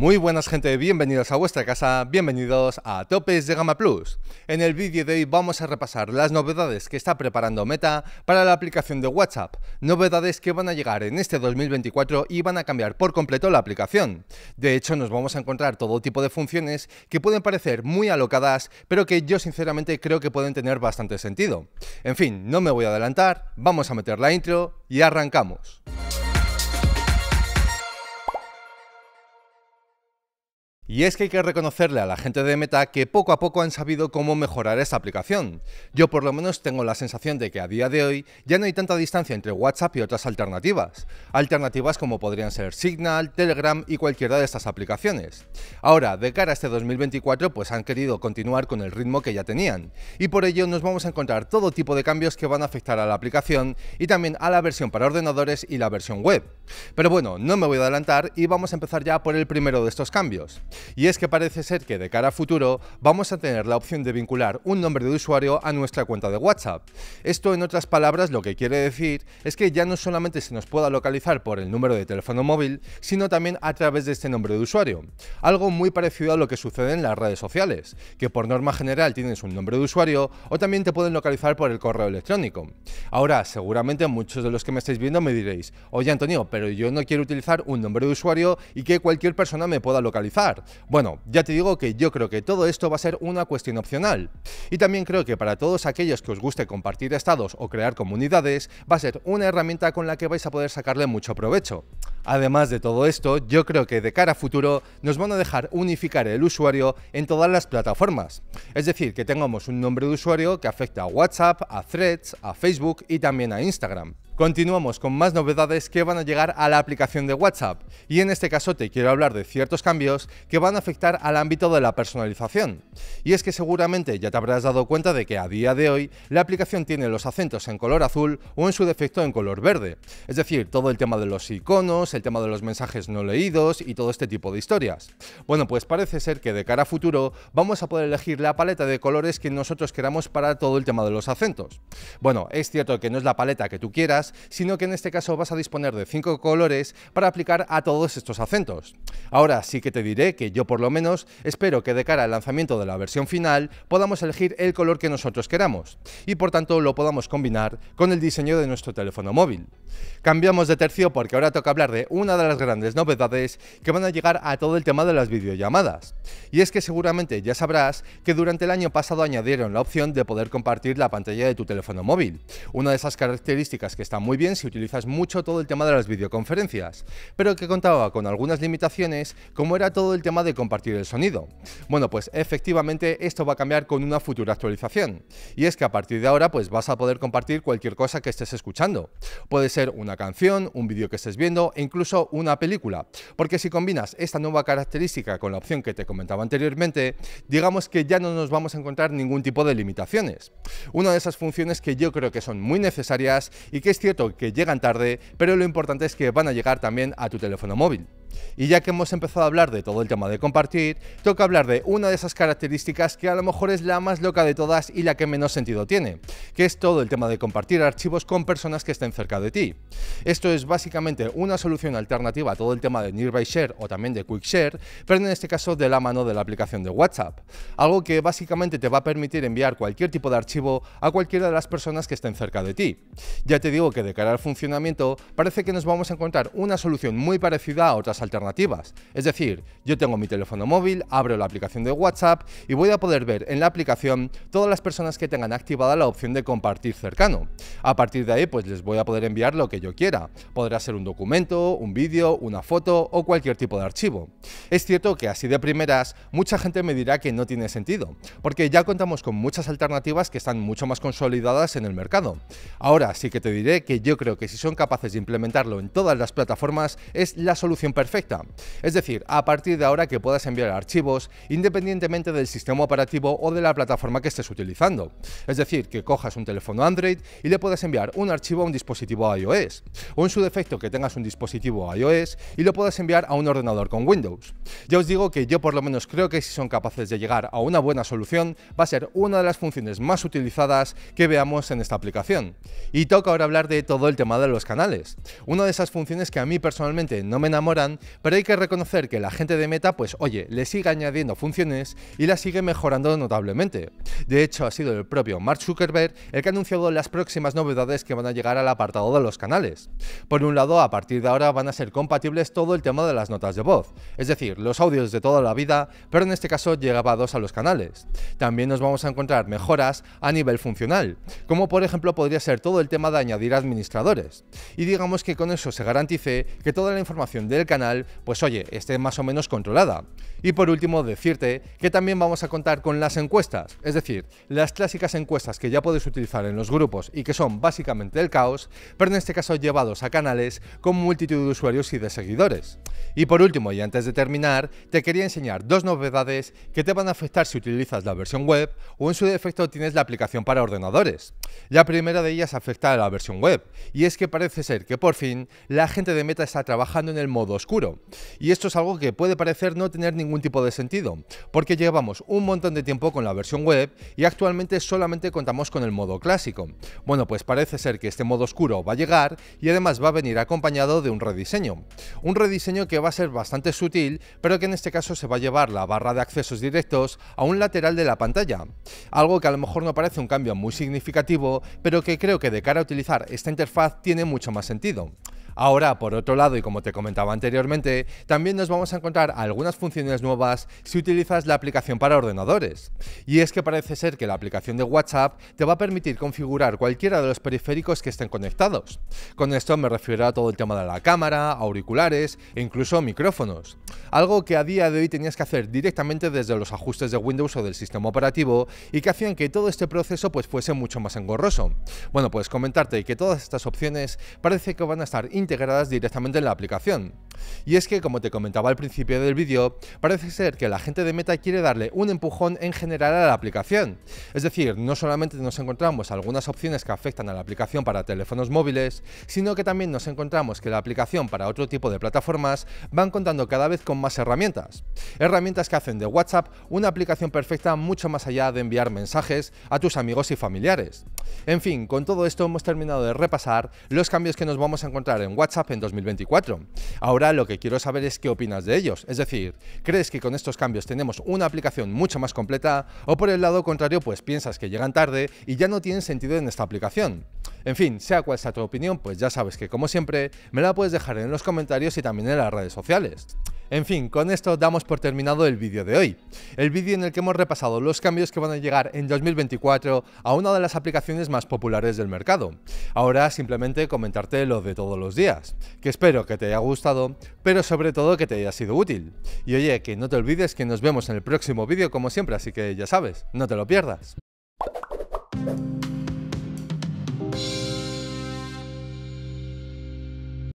Muy buenas gente, bienvenidos a vuestra casa, bienvenidos a Topes de Gama Plus. En el vídeo de hoy vamos a repasar las novedades que está preparando Meta para la aplicación de WhatsApp, novedades que van a llegar en este 2024 y van a cambiar por completo la aplicación. De hecho nos vamos a encontrar todo tipo de funciones que pueden parecer muy alocadas, pero que yo sinceramente creo que pueden tener bastante sentido. En fin, no me voy a adelantar, vamos a meter la intro y arrancamos. Y es que hay que reconocerle a la gente de Meta que poco a poco han sabido cómo mejorar esta aplicación. Yo por lo menos tengo la sensación de que a día de hoy ya no hay tanta distancia entre WhatsApp y otras alternativas. Alternativas como podrían ser Signal, Telegram y cualquiera de estas aplicaciones. Ahora, de cara a este 2024 pues han querido continuar con el ritmo que ya tenían. Y por ello nos vamos a encontrar todo tipo de cambios que van a afectar a la aplicación y también a la versión para ordenadores y la versión web. Pero bueno, no me voy a adelantar y vamos a empezar ya por el primero de estos cambios. Y es que parece ser que de cara a futuro vamos a tener la opción de vincular un nombre de usuario a nuestra cuenta de WhatsApp. Esto en otras palabras lo que quiere decir es que ya no solamente se nos pueda localizar por el número de teléfono móvil, sino también a través de este nombre de usuario. Algo muy parecido a lo que sucede en las redes sociales, que por norma general tienes un nombre de usuario o también te pueden localizar por el correo electrónico. Ahora, seguramente muchos de los que me estáis viendo me diréis, oye Antonio, pero yo no quiero utilizar un nombre de usuario y que cualquier persona me pueda localizar. Bueno, ya te digo que yo creo que todo esto va a ser una cuestión opcional. Y también creo que para todos aquellos que os guste compartir estados o crear comunidades, va a ser una herramienta con la que vais a poder sacarle mucho provecho. Además de todo esto, yo creo que de cara a futuro nos van a dejar unificar el usuario en todas las plataformas. Es decir, que tengamos un nombre de usuario que afecte a WhatsApp, a Threads, a Facebook y también a Instagram. Continuamos con más novedades que van a llegar a la aplicación de WhatsApp y en este caso te quiero hablar de ciertos cambios que van a afectar al ámbito de la personalización. Y es que seguramente ya te habrás dado cuenta de que a día de hoy la aplicación tiene los acentos en color azul o en su defecto en color verde. Es decir, todo el tema de los iconos, el tema de los mensajes no leídos y todo este tipo de historias. Bueno, pues parece ser que de cara a futuro vamos a poder elegir la paleta de colores que nosotros queramos para todo el tema de los acentos. Bueno, es cierto que no es la paleta que tú quieras, sino que en este caso vas a disponer de 5 colores para aplicar a todos estos acentos. Ahora sí que te diré que yo por lo menos espero que de cara al lanzamiento de la versión final podamos elegir el color que nosotros queramos y por tanto lo podamos combinar con el diseño de nuestro teléfono móvil. Cambiamos de tercio porque ahora toca hablar de una de las grandes novedades que van a llegar a todo el tema de las videollamadas. Y es que seguramente ya sabrás que durante el año pasado añadieron la opción de poder compartir la pantalla de tu teléfono móvil, una de esas características que está muy bien si utilizas mucho todo el tema de las videoconferencias, pero que contaba con algunas limitaciones como era todo el tema de compartir el sonido. Bueno, pues efectivamente esto va a cambiar con una futura actualización, y es que a partir de ahora pues vas a poder compartir cualquier cosa que estés escuchando. Puede ser una canción, un vídeo que estés viendo, en incluso una película. Porque si combinas esta nueva característica con la opción que te comentaba anteriormente, digamos que ya no nos vamos a encontrar ningún tipo de limitaciones. Una de esas funciones que yo creo que son muy necesarias y que es cierto que llegan tarde, pero lo importante es que van a llegar también a tu teléfono móvil. Y ya que hemos empezado a hablar de todo el tema de compartir, toca hablar de una de esas características que a lo mejor es la más loca de todas y la que menos sentido tiene, que es todo el tema de compartir archivos con personas que estén cerca de ti. Esto es básicamente una solución alternativa a todo el tema de Nearby Share o también de Quick Share, pero en este caso de la mano de la aplicación de WhatsApp. Algo que básicamente te va a permitir enviar cualquier tipo de archivo a cualquiera de las personas que estén cerca de ti. Ya te digo que de cara al funcionamiento, parece que nos vamos a encontrar una solución muy parecida a otras alternativas. Es decir, yo tengo mi teléfono móvil, abro la aplicación de WhatsApp y voy a poder ver en la aplicación todas las personas que tengan activada la opción de compartir cercano. A partir de ahí, pues les voy a poder enviar lo que yo quiera. Podrá ser un documento, un vídeo, una foto o cualquier tipo de archivo. Es cierto que así de primeras, mucha gente me dirá que no tiene sentido, porque ya contamos con muchas alternativas que están mucho más consolidadas en el mercado. Ahora sí que te diré que yo creo que si son capaces de implementarlo en todas las plataformas, es la solución perfecta es decir, a partir de ahora que puedas enviar archivos independientemente del sistema operativo o de la plataforma que estés utilizando. Es decir, que cojas un teléfono Android y le puedas enviar un archivo a un dispositivo iOS, o en su defecto que tengas un dispositivo iOS y lo puedas enviar a un ordenador con Windows. Ya os digo que yo por lo menos creo que si son capaces de llegar a una buena solución, va a ser una de las funciones más utilizadas que veamos en esta aplicación. Y toca ahora hablar de todo el tema de los canales. Una de esas funciones que a mí personalmente no me enamoran pero hay que reconocer que la gente de Meta, pues oye, le sigue añadiendo funciones y la sigue mejorando notablemente. De hecho, ha sido el propio Mark Zuckerberg el que ha anunciado las próximas novedades que van a llegar al apartado de los canales. Por un lado, a partir de ahora van a ser compatibles todo el tema de las notas de voz, es decir, los audios de toda la vida, pero en este caso llegados a los canales. También nos vamos a encontrar mejoras a nivel funcional, como por ejemplo podría ser todo el tema de añadir administradores. Y digamos que con eso se garantice que toda la información del canal pues oye, esté más o menos controlada. Y por último, decirte que también vamos a contar con las encuestas, es decir, las clásicas encuestas que ya puedes utilizar en los grupos y que son básicamente el caos, pero en este caso llevados a canales con multitud de usuarios y de seguidores. Y por último, y antes de terminar, te quería enseñar dos novedades que te van a afectar si utilizas la versión web o en su defecto tienes la aplicación para ordenadores. La primera de ellas afecta a la versión web, y es que parece ser que por fin la gente de Meta está trabajando en el modo oscuro y esto es algo que puede parecer no tener ningún tipo de sentido, porque llevamos un montón de tiempo con la versión web y actualmente solamente contamos con el modo clásico. Bueno, pues parece ser que este modo oscuro va a llegar y además va a venir acompañado de un rediseño. Un rediseño que va a ser bastante sutil, pero que en este caso se va a llevar la barra de accesos directos a un lateral de la pantalla. Algo que a lo mejor no parece un cambio muy significativo, pero que creo que de cara a utilizar esta interfaz tiene mucho más sentido. Ahora, por otro lado, y como te comentaba anteriormente, también nos vamos a encontrar algunas funciones nuevas si utilizas la aplicación para ordenadores. Y es que parece ser que la aplicación de WhatsApp te va a permitir configurar cualquiera de los periféricos que estén conectados. Con esto me refiero a todo el tema de la cámara, auriculares e incluso micrófonos. Algo que a día de hoy tenías que hacer directamente desde los ajustes de Windows o del sistema operativo y que hacían que todo este proceso pues fuese mucho más engorroso. Bueno, pues comentarte que todas estas opciones parece que van a estar integradas directamente en la aplicación. Y es que, como te comentaba al principio del vídeo, parece ser que la gente de Meta quiere darle un empujón en general a la aplicación. Es decir, no solamente nos encontramos algunas opciones que afectan a la aplicación para teléfonos móviles, sino que también nos encontramos que la aplicación para otro tipo de plataformas van contando cada vez con más herramientas. Herramientas que hacen de WhatsApp una aplicación perfecta mucho más allá de enviar mensajes a tus amigos y familiares. En fin, con todo esto hemos terminado de repasar los cambios que nos vamos a encontrar en WhatsApp en 2024. Ahora lo que quiero saber es qué opinas de ellos. Es decir, ¿crees que con estos cambios tenemos una aplicación mucho más completa? O por el lado contrario, pues piensas que llegan tarde y ya no tienen sentido en esta aplicación. En fin, sea cual sea tu opinión, pues ya sabes que como siempre, me la puedes dejar en los comentarios y también en las redes sociales. En fin, con esto damos por terminado el vídeo de hoy. El vídeo en el que hemos repasado los cambios que van a llegar en 2024 a una de las aplicaciones más populares del mercado. Ahora simplemente comentarte lo de todos los días, que espero que te haya gustado, pero sobre todo que te haya sido útil. Y oye, que no te olvides que nos vemos en el próximo vídeo como siempre, así que ya sabes, no te lo pierdas.